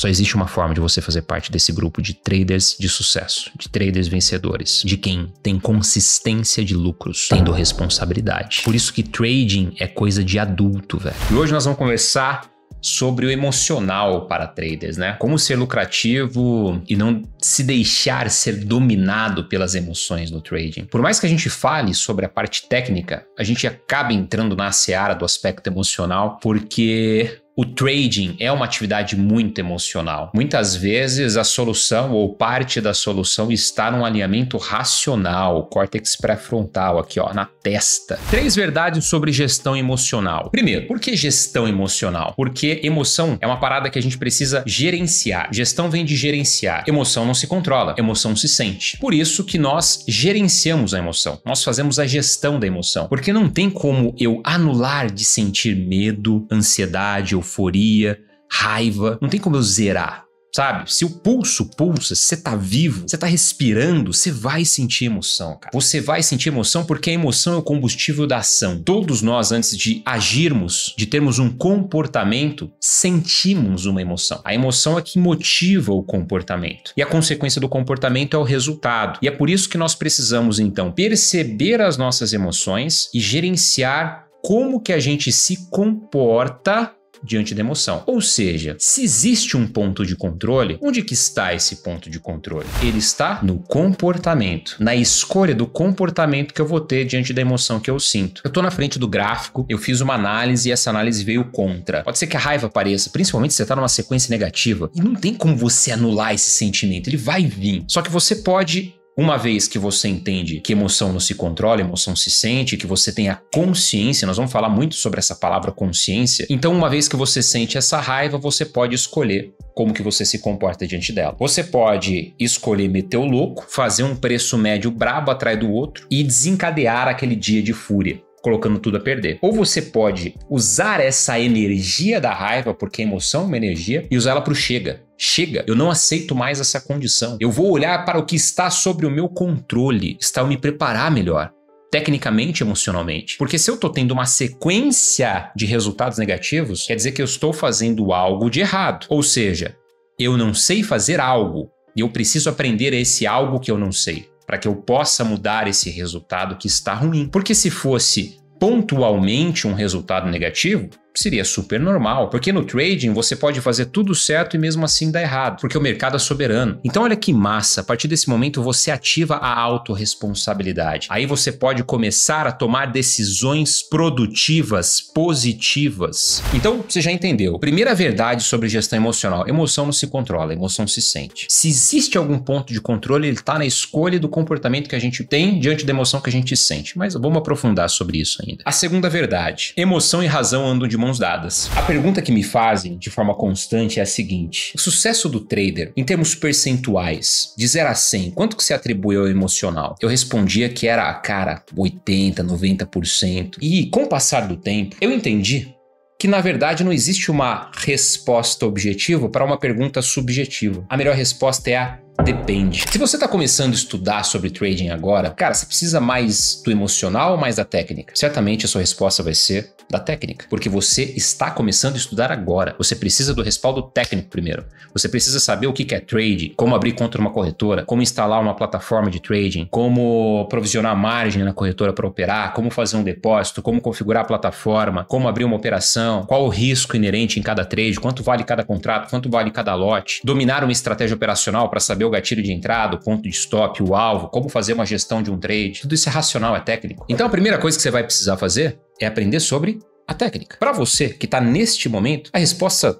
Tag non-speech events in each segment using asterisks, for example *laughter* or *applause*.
Só existe uma forma de você fazer parte desse grupo de traders de sucesso, de traders vencedores, de quem tem consistência de lucros, tendo responsabilidade. Por isso que trading é coisa de adulto, velho. E hoje nós vamos conversar sobre o emocional para traders, né? Como ser lucrativo e não se deixar ser dominado pelas emoções no trading. Por mais que a gente fale sobre a parte técnica, a gente acaba entrando na seara do aspecto emocional porque o trading é uma atividade muito emocional. Muitas vezes a solução ou parte da solução está num alinhamento racional, córtex pré-frontal aqui, ó, na testa. Três verdades sobre gestão emocional. Primeiro, por que gestão emocional? Porque emoção é uma parada que a gente precisa gerenciar. Gestão vem de gerenciar. Emoção não se controla, emoção se sente. Por isso que nós gerenciamos a emoção. Nós fazemos a gestão da emoção. Porque não tem como eu anular de sentir medo, ansiedade ou euforia, raiva. Não tem como eu zerar sabe? Se o pulso pulsa, se você tá vivo, você tá respirando, você vai sentir emoção, cara. Você vai sentir emoção porque a emoção é o combustível da ação. Todos nós, antes de agirmos, de termos um comportamento, sentimos uma emoção. A emoção é que motiva o comportamento. E a consequência do comportamento é o resultado. E é por isso que nós precisamos, então, perceber as nossas emoções e gerenciar como que a gente se comporta diante da emoção. Ou seja, se existe um ponto de controle, onde que está esse ponto de controle? Ele está no comportamento, na escolha do comportamento que eu vou ter diante da emoção que eu sinto. Eu estou na frente do gráfico, eu fiz uma análise e essa análise veio contra. Pode ser que a raiva apareça, principalmente se você está numa sequência negativa e não tem como você anular esse sentimento, ele vai vir. Só que você pode uma vez que você entende que emoção não se controla, emoção se sente, que você tem a consciência, nós vamos falar muito sobre essa palavra consciência. Então, uma vez que você sente essa raiva, você pode escolher como que você se comporta diante dela. Você pode escolher meter o louco, fazer um preço médio brabo atrás do outro e desencadear aquele dia de fúria colocando tudo a perder. Ou você pode usar essa energia da raiva, porque a emoção é uma energia, e usá-la para o chega. Chega, eu não aceito mais essa condição. Eu vou olhar para o que está sobre o meu controle, está me preparar melhor tecnicamente, emocionalmente. Porque se eu estou tendo uma sequência de resultados negativos, quer dizer que eu estou fazendo algo de errado. Ou seja, eu não sei fazer algo e eu preciso aprender esse algo que eu não sei para que eu possa mudar esse resultado que está ruim. Porque se fosse pontualmente um resultado negativo, seria super normal, porque no trading você pode fazer tudo certo e mesmo assim dar errado, porque o mercado é soberano. Então olha que massa, a partir desse momento você ativa a autorresponsabilidade. Aí você pode começar a tomar decisões produtivas, positivas. Então você já entendeu. Primeira verdade sobre gestão emocional, emoção não se controla, emoção se sente. Se existe algum ponto de controle, ele está na escolha do comportamento que a gente tem diante da emoção que a gente sente, mas vamos aprofundar sobre isso ainda. A segunda verdade, emoção e razão andam de mão mãos dadas. A pergunta que me fazem de forma constante é a seguinte: o sucesso do trader, em termos percentuais, de 0 a 100, quanto que se atribui ao emocional? Eu respondia que era a cara 80, 90%. E com o passar do tempo, eu entendi que na verdade não existe uma resposta objetiva para uma pergunta subjetiva. A melhor resposta é a Depende. Se você está começando a estudar sobre trading agora, cara, você precisa mais do emocional ou mais da técnica? Certamente a sua resposta vai ser da técnica, porque você está começando a estudar agora. Você precisa do respaldo técnico primeiro. Você precisa saber o que é trade, como abrir conta uma corretora, como instalar uma plataforma de trading, como provisionar margem na corretora para operar, como fazer um depósito, como configurar a plataforma, como abrir uma operação, qual o risco inerente em cada trade, quanto vale cada contrato, quanto vale cada lote, dominar uma estratégia operacional para saber o gatilho é de entrada, o ponto de stop, o alvo, como fazer uma gestão de um trade. Tudo isso é racional, é técnico. Então a primeira coisa que você vai precisar fazer é aprender sobre a técnica. Para você que está neste momento, a resposta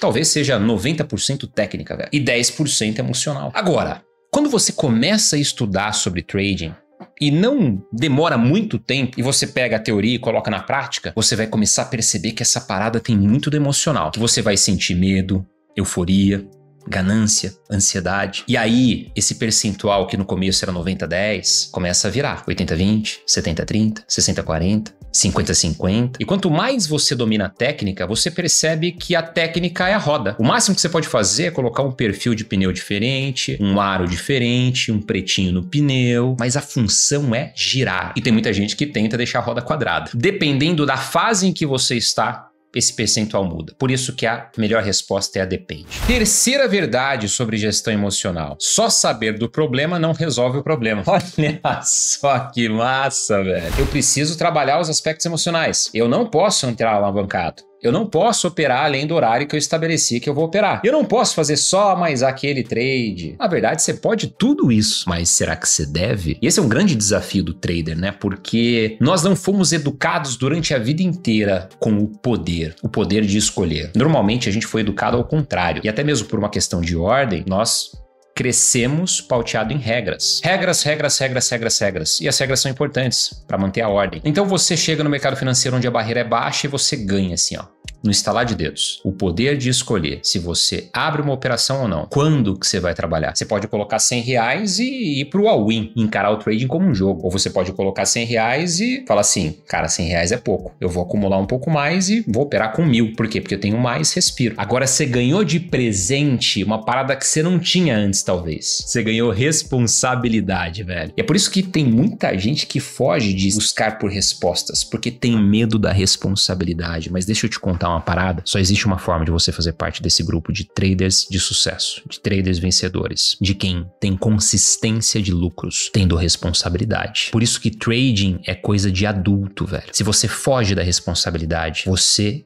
talvez seja 90% técnica e 10% emocional. Agora, quando você começa a estudar sobre trading, e não demora muito tempo e você pega a teoria e coloca na prática, você vai começar a perceber que essa parada tem muito do emocional. Que você vai sentir medo, euforia, ganância, ansiedade. E aí, esse percentual que no começo era 90-10 começa a virar 80-20, 70-30, 60-40. 50-50. E quanto mais você domina a técnica, você percebe que a técnica é a roda. O máximo que você pode fazer é colocar um perfil de pneu diferente, um aro diferente, um pretinho no pneu, mas a função é girar. E tem muita gente que tenta deixar a roda quadrada. Dependendo da fase em que você está, esse percentual muda. Por isso que a melhor resposta é a depende. Terceira verdade sobre gestão emocional. Só saber do problema não resolve o problema. *laughs* Olha só que massa, velho. Eu preciso trabalhar os aspectos emocionais. Eu não posso entrar alavancado. Eu não posso operar além do horário que eu estabeleci que eu vou operar. Eu não posso fazer só mais aquele trade. Na verdade, você pode tudo isso, mas será que você deve? E esse é um grande desafio do trader, né? Porque nós não fomos educados durante a vida inteira com o poder, o poder de escolher. Normalmente a gente foi educado ao contrário. E até mesmo por uma questão de ordem, nós crescemos pauteado em regras. Regras, regras, regras, regras, regras. E as regras são importantes para manter a ordem. Então você chega no mercado financeiro onde a barreira é baixa e você ganha assim, ó no instalar de dedos, o poder de escolher se você abre uma operação ou não, quando que você vai trabalhar. Você pode colocar 100 reais e ir pro all-in, encarar o trading como um jogo. Ou você pode colocar 100 reais e falar assim, cara, 100 reais é pouco. Eu vou acumular um pouco mais e vou operar com mil. Por quê? Porque eu tenho mais, respiro. Agora, você ganhou de presente uma parada que você não tinha antes, talvez. Você ganhou responsabilidade, velho. E é por isso que tem muita gente que foge de buscar por respostas, porque tem medo da responsabilidade. Mas deixa eu te contar montar uma parada, só existe uma forma de você fazer parte desse grupo de traders de sucesso, de traders vencedores, de quem tem consistência de lucros, tendo responsabilidade. Por isso que trading é coisa de adulto, velho. Se você foge da responsabilidade, você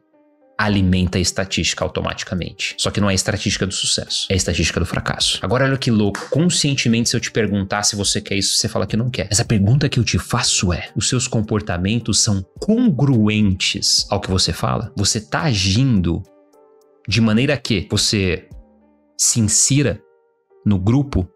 alimenta a estatística automaticamente. Só que não é a estatística do sucesso, é a estatística do fracasso. Agora olha que louco, conscientemente se eu te perguntar se você quer isso, você fala que não quer. Mas a pergunta que eu te faço é: os seus comportamentos são congruentes ao que você fala? Você está agindo de maneira que você se insira no grupo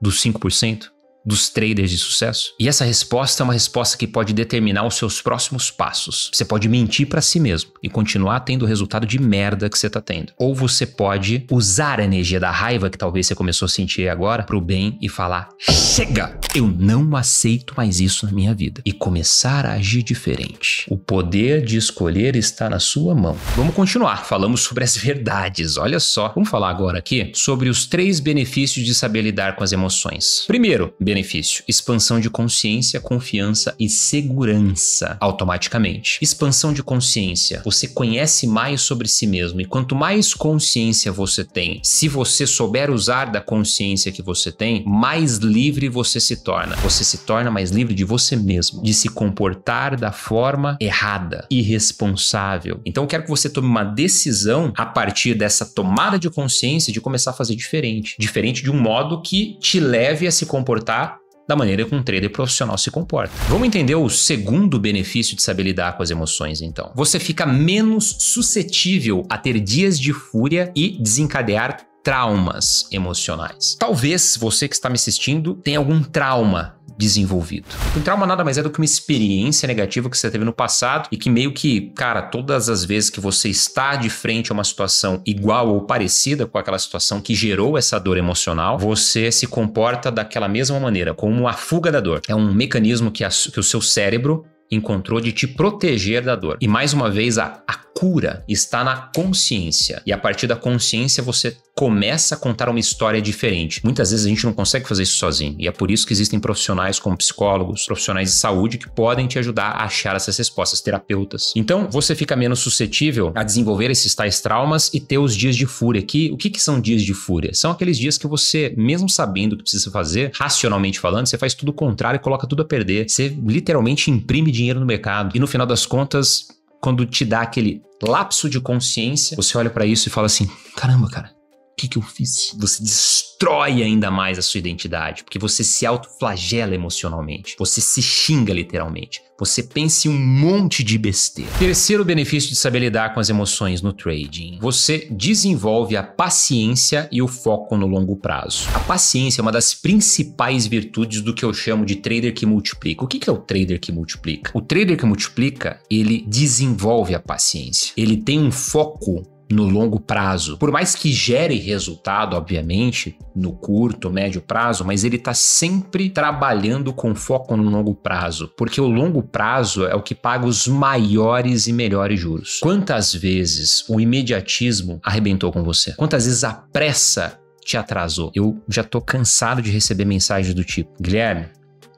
dos 5%? dos traders de sucesso? E essa resposta é uma resposta que pode determinar os seus próximos passos. Você pode mentir para si mesmo e continuar tendo o resultado de merda que você tá tendo. Ou você pode usar a energia da raiva que talvez você começou a sentir agora pro bem e falar: "Chega, eu não aceito mais isso na minha vida" e começar a agir diferente. O poder de escolher está na sua mão. Vamos continuar. Falamos sobre as verdades. Olha só, vamos falar agora aqui sobre os três benefícios de saber lidar com as emoções. Primeiro, benefício? Expansão de consciência, confiança e segurança automaticamente. Expansão de consciência, você conhece mais sobre si mesmo e quanto mais consciência você tem, se você souber usar da consciência que você tem, mais livre você se torna. Você se torna mais livre de você mesmo, de se comportar da forma errada, irresponsável. Então eu quero que você tome uma decisão a partir dessa tomada de consciência de começar a fazer diferente, diferente de um modo que te leve a se comportar da maneira que um trader profissional se comporta. Vamos entender o segundo benefício de saber lidar com as emoções, então. Você fica menos suscetível a ter dias de fúria e desencadear traumas emocionais. Talvez você que está me assistindo tenha algum trauma desenvolvido. O trauma nada mais é do que uma experiência negativa que você teve no passado e que meio que, cara, todas as vezes que você está de frente a uma situação igual ou parecida com aquela situação que gerou essa dor emocional, você se comporta daquela mesma maneira, como a fuga da dor. É um mecanismo que, a, que o seu cérebro encontrou de te proteger da dor. E mais uma vez, a, a cura está na consciência. E a partir da consciência você começa a contar uma história diferente. Muitas vezes a gente não consegue fazer isso sozinho, e é por isso que existem profissionais como psicólogos, profissionais de saúde que podem te ajudar a achar essas respostas, terapeutas. Então, você fica menos suscetível a desenvolver esses tais traumas e ter os dias de fúria. o que, que são dias de fúria? São aqueles dias que você, mesmo sabendo o que precisa fazer, racionalmente falando, você faz tudo o contrário e coloca tudo a perder. Você literalmente imprime dinheiro no mercado e no final das contas quando te dá aquele lapso de consciência, você olha para isso e fala assim: caramba, cara, que, que eu fiz? Você destrói ainda mais a sua identidade, porque você se autoflagela emocionalmente, você se xinga literalmente, você pensa em um monte de besteira. Terceiro benefício de saber lidar com as emoções no trading: você desenvolve a paciência e o foco no longo prazo. A paciência é uma das principais virtudes do que eu chamo de trader que multiplica. O que, que é o trader que multiplica? O trader que multiplica, ele desenvolve a paciência, ele tem um foco no longo prazo. Por mais que gere resultado, obviamente, no curto, médio prazo, mas ele está sempre trabalhando com foco no longo prazo, porque o longo prazo é o que paga os maiores e melhores juros. Quantas vezes o imediatismo arrebentou com você? Quantas vezes a pressa te atrasou? Eu já tô cansado de receber mensagens do tipo: Guilherme,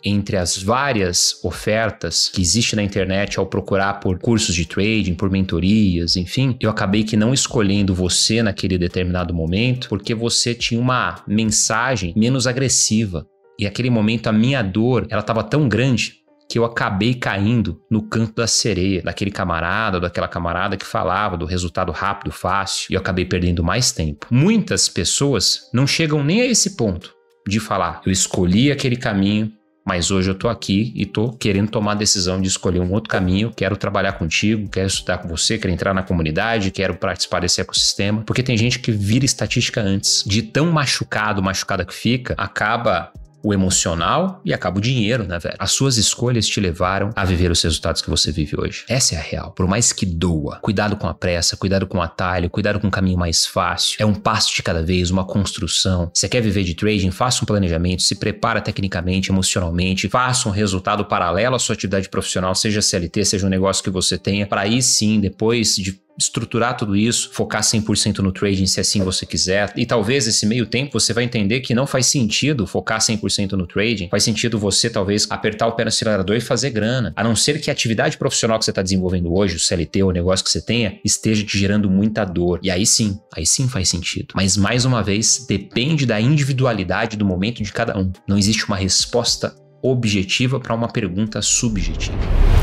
entre as várias ofertas que existe na internet ao procurar por cursos de trading, por mentorias, enfim, eu acabei que não escolhendo você naquele determinado momento, porque você tinha uma mensagem menos agressiva. E naquele momento a minha dor, ela estava tão grande que eu acabei caindo no canto da sereia, daquele camarada, daquela camarada que falava do resultado rápido, fácil, e eu acabei perdendo mais tempo. Muitas pessoas não chegam nem a esse ponto de falar, eu escolhi aquele caminho, mas hoje eu estou aqui e estou querendo tomar a decisão de escolher um outro caminho, quero trabalhar contigo, quero estudar com você, quero entrar na comunidade, quero participar desse ecossistema, porque tem gente que vira estatística antes, de tão machucado, machucada que fica, acaba o emocional e acaba o dinheiro, né, velho? As suas escolhas te levaram a viver os resultados que você vive hoje. Essa é a real. Por mais que doa, cuidado com a pressa, cuidado com o atalho, cuidado com o caminho mais fácil. É um passo de cada vez, uma construção. Você quer viver de trading? Faça um planejamento, se prepara tecnicamente, emocionalmente, faça um resultado paralelo à sua atividade profissional, seja CLT, seja um negócio que você tenha, para aí sim, depois de estruturar tudo isso, focar 100% no trading se assim você quiser. E talvez esse meio tempo você vai entender que não faz sentido focar 100% no trading, faz sentido você talvez apertar o pé no acelerador e fazer grana. A não ser que a atividade profissional que você está desenvolvendo hoje, o CLT ou o negócio que você tenha, esteja te gerando muita dor. E aí sim, aí sim faz sentido. Mas mais uma vez, depende da individualidade do momento de cada um. Não existe uma resposta objetiva para uma pergunta subjetiva.